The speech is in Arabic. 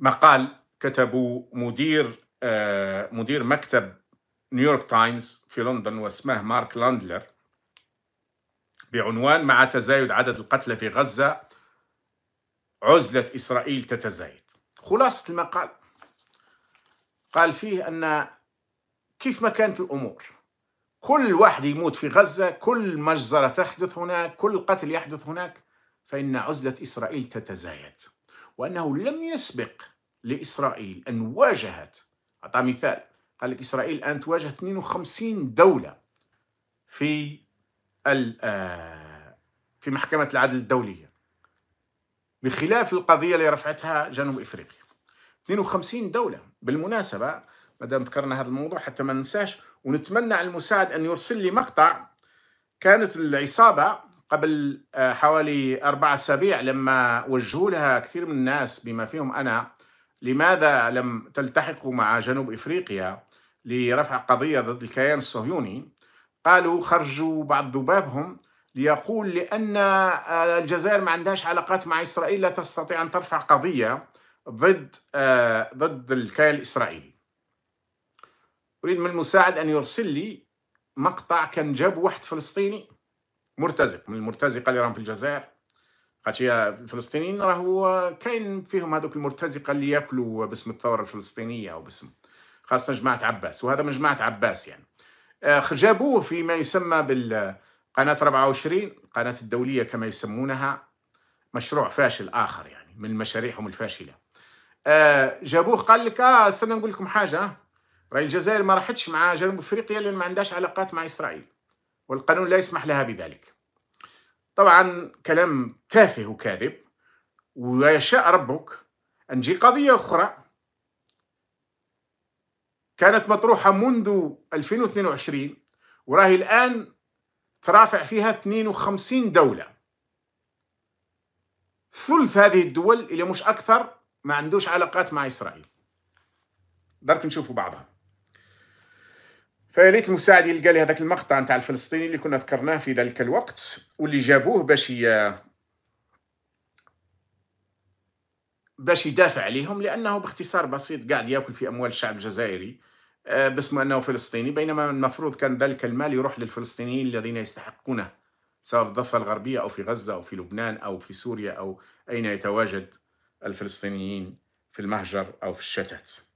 مقال كتبه مدير آه، مدير مكتب نيويورك تايمز في لندن واسمه مارك لاندلر بعنوان مع تزايد عدد القتلى في غزة عزلة إسرائيل تتزايد خلاصة المقال قال فيه أن كيف ما كانت الأمور كل واحد يموت في غزة كل مجزرة تحدث هناك كل قتل يحدث هناك فإن عزلة إسرائيل تتزايد وأنه لم يسبق لإسرائيل أن واجهت أعطى مثال قال لك إسرائيل الآن تواجه 52 دولة في آه، في محكمة العدل الدولية بخلاف القضية اللي رفعتها جنوب إفريقيا 52 دولة بالمناسبة مدام ذكرنا هذا الموضوع حتى ما ننساش ونتمنى على المساعد أن يرسل لي مقطع كانت العصابة قبل آه، حوالي أربع أسابيع لما وجهوا لها كثير من الناس بما فيهم أنا لماذا لم تلتحقوا مع جنوب إفريقيا لرفع قضية ضد الكيان الصهيوني قالوا خرجوا بعض ذبابهم ليقول لأن آه، الجزائر ما عندهاش علاقات مع إسرائيل لا تستطيع أن ترفع قضية ضد آه، ضد الكيان الإسرائيلي أريد من المساعد أن يرسل لي مقطع كان جاب واحد فلسطيني مرتزق من المرتزقه اللي راهم في الجزائر خاطش الفلسطينيين راهو كاين فيهم هذوك المرتزقه اللي ياكلوا باسم الثوره الفلسطينيه او باسم خاصه جماعه عباس وهذا من جماعه عباس يعني آه، جابوه في ما يسمى بالقناه 24 القناه الدوليه كما يسمونها مشروع فاشل اخر يعني من مشاريعهم الفاشله آه، جابوه قال لك اه استنى نقول لكم حاجه راهي الجزائر ما راحتش مع جنوب افريقيا لان ما عندهاش علاقات مع اسرائيل والقانون لا يسمح لها بذلك طبعا كلام تافه وكاذب ويشاء ربك أن جي قضية أخرى كانت مطروحة منذ 2022 وراهي الآن ترافع فيها 52 دولة ثلث هذه الدول اللي مش أكثر ما عندوش علاقات مع إسرائيل درك نشوفوا بعضها فيا ليت المساعد يلقى لي هذاك المقطع نتاع الفلسطيني اللي كنا ذكرناه في ذلك الوقت واللي جابوه باش ي... باش يدافع عليهم لانه باختصار بسيط قاعد ياكل في اموال الشعب الجزائري آه، باسم انه فلسطيني بينما المفروض كان ذلك المال يروح للفلسطينيين الذين يستحقونه سواء في الضفه الغربيه او في غزه او في لبنان او في سوريا او اين يتواجد الفلسطينيين في المهجر او في الشتات